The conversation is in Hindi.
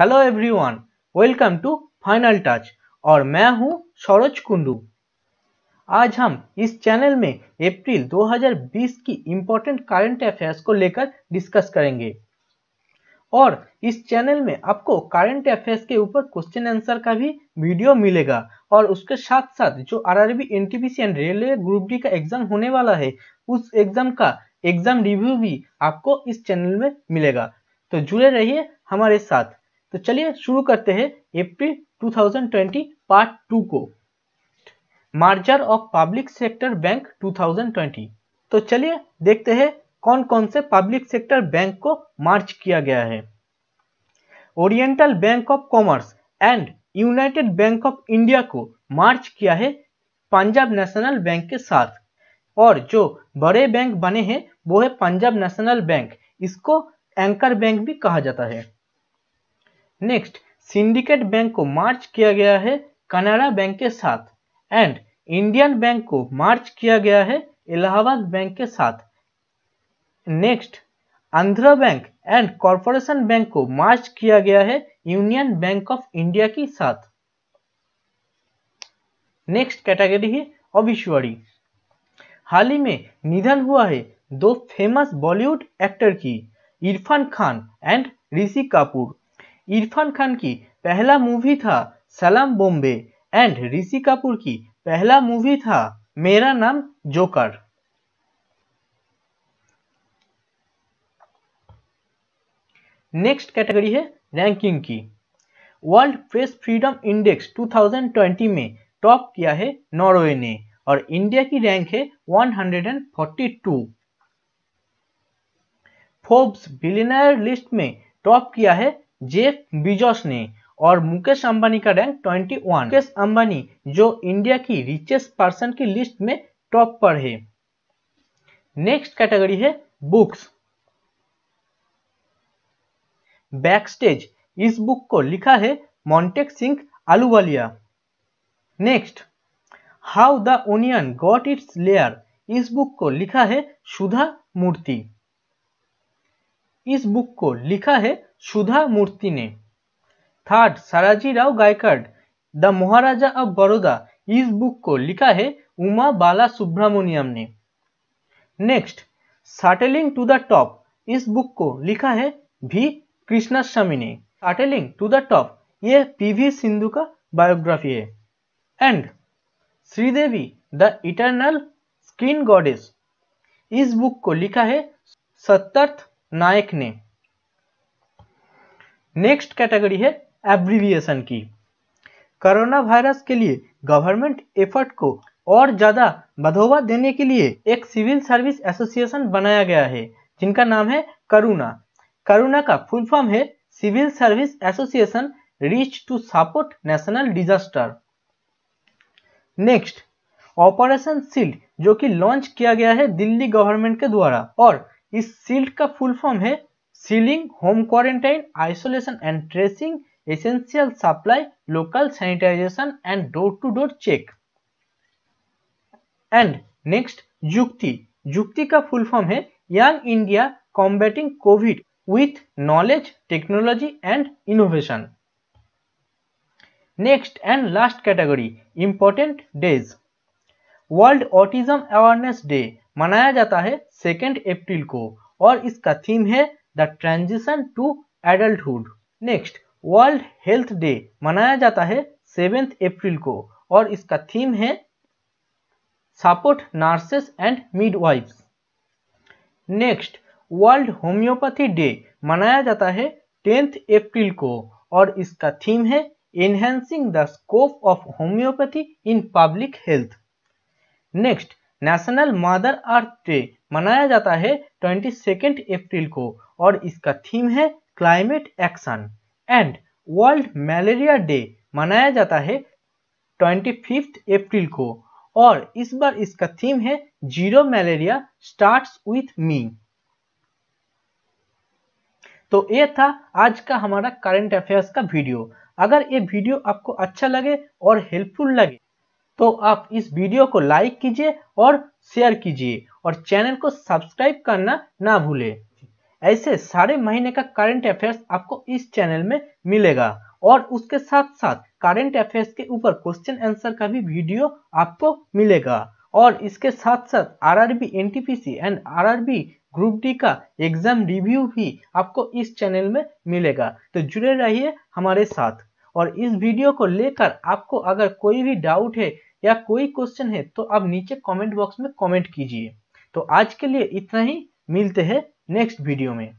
Hello everyone welcome to final touch और मैं हूं सरोज कुंडू आज हम इस चैनल में अप्रैल 2020 की इम्पोर्टेंट करंट अफेयर्स को लेकर डिस्कस करेंगे और इस चैनल में आपको करंट अफेयर्स के ऊपर क्वेश्चन आंसर का भी वीडियो मिलेगा और उसके साथ साथ जो R R B N and railway group D का एग्जाम होने वाला है उस एग्जाम का एग्जाम रिव्यू भी आपको इस चैनल में मिलेगा तो जुड़े रहिए हमारे साथ तो चलिए शुरू करते हैं एप्रिल 2020 पार्ट टू को merger of public sector bank 2020 तो चलिए देखते हैं कौन कौन से पब्लिक सेक्टर बैंक को मार्च किया गया है oriental bank of commerce and united bank of India को मार्च किया है पंजाब नेशनल बैंक के साथ और जो बड़े बैंक बने हैं वो है पंजाब नेशनल बैंक इसको एंकर बैंक भी कहा जाता है नेक्स्ट सिंडिकेट बैंक को मार्च किया गया है कनाडा बैंक के साथ एंड इंडियन बैंक को मार्च किया गया है इलाहाबाद बैंक के साथ next Andhra bank and corporation bank को मार्च किया गया है यूनियन बैंक ऑफ इंडिया के साथ नेक्स्ट कैटेगरी है अविश्वरी हाल ही में निधन हुआ है दो फेमस बॉलीवुड एक्टर की इरफान खान एंड ऋषि कपूर इरफान खान की पहला मूवी था सलाम बॉम्बे एंड ऋषि कपूर की पहला मूवी था मेरा नाम जोकर नेक्स्ट कैटेगरी है रैंकिंग की वर्ल्ड प्रेस फ्रीडम इंडेक्स 2020 में टॉप किया है नॉर्वे ने और इंडिया की रैंक है 142। फोर्ब्स बिलियनर लिस्ट में टॉप किया है जेफ बिजॉस ने और मुकेश अंबानी का रैंक 21 मुकेश अंबानी जो इंडिया की रिचेस्ट पर्सन की लिस्ट में टॉप पर है नेक्स्ट कैटेगरी है बुक्स बैकस्टेज इस बुक को लिखा है Montek Singh Ahluwalia next how the onion got its layer इस बुक को लिखा है सुधा मूर्ति इस बुक को लिखा है सुधा मूर्ति ने थर्ड साराजी राव गायकर्ड द महाराजा ऑफ बड़ौदा इस बुक को लिखा है उमा बाला सुब्रमण्यम ने next shuttling to the top इस बुक को लिखा है भी कृष्णास्वामी ने साटेलिंग टू द टॉप ये पीवी सिंधु का बायोग्राफी है and Sridevi the eternal screen goddess इस बुक को लिखा है सत्यार्थ नायक ने नेक्स्ट कैटेगरी है एब्रीविएशन की कोरोना वायरस के लिए गवर्नमेंट एफर्ट को और ज़्यादा बढ़ोवा देने के लिए एक सिविल सर्विस एसोसिएशन बनाया गया है जिनका नाम है करुणा करुणा का फुल फॉर्म है civil service association reach to support national disaster next operation sealed जो कि लॉन्च किया गया है दिल्ली गवर्नमेंट के द्वारा और इस सील्ड का फुल फॉर्म है sealing home quarantine isolation and tracing essential supply local sanitization and door to door check and next Yukti जुक्ति का फुल फॉर्म है young India combating covid with knowledge technology and innovation next and last category important days world autism awareness day मनाया जाता है सेकेंड अप्रैल को और इसका थीम है the transition to adulthood next world health day मनाया जाता है सेवेंथ अप्रैल को और इसका थीम है support nurses and midwifes next world homeopathy day मनाया जाता है टेंथ अप्रैल को और इसका थीम है enhancing the scope of homeopathy in public health next national mother earth day मनाया जाता है ट्वेंटी सेकेंड अप्रैल को और इसका थीम है climate action and world malaria day मनाया जाता है ट्वेंटी फिफ्थ अप्रैल को और इस बार इसका थीम है zero malaria starts with me तो ये था आज का हमारा करंट अफेयर्स का वीडियो अगर ये वीडियो आपको अच्छा लगे और हेल्पफुल लगे तो आप इस वीडियो को लाइक कीजिए और शेयर कीजिए और चैनल को सब्सक्राइब करना ना भूले ऐसे सारे महीने का करंट अफेयर्स आपको इस चैनल में मिलेगा और उसके साथ साथ करंट अफेयर्स के ऊपर क्वेश्चन आंसर का भी वीडियो आपको मिलेगा और इसके साथ साथ RRB NTPC and B group D का एग्जाम रिव्यू भी आपको इस चैनल में मिलेगा तो जुड़े रहिए हमारे साथ और इस वीडियो को लेकर आपको अगर कोई भी डाउट है या कोई क्वेश्चन है तो आप नीचे कमेंट बॉक्स में कमेंट कीजिए तो आज के लिए इतना ही मिलते हैं नेक्स्ट वीडियो में